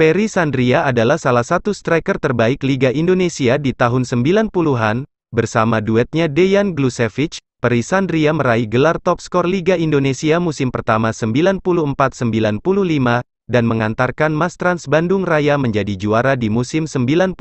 Peri Sandria adalah salah satu striker terbaik Liga Indonesia di tahun 90-an, bersama duetnya Dejan Glusevic, Peri Sandria meraih gelar top skor Liga Indonesia musim pertama 94-95, dan mengantarkan Mas Trans Bandung Raya menjadi juara di musim 95-96.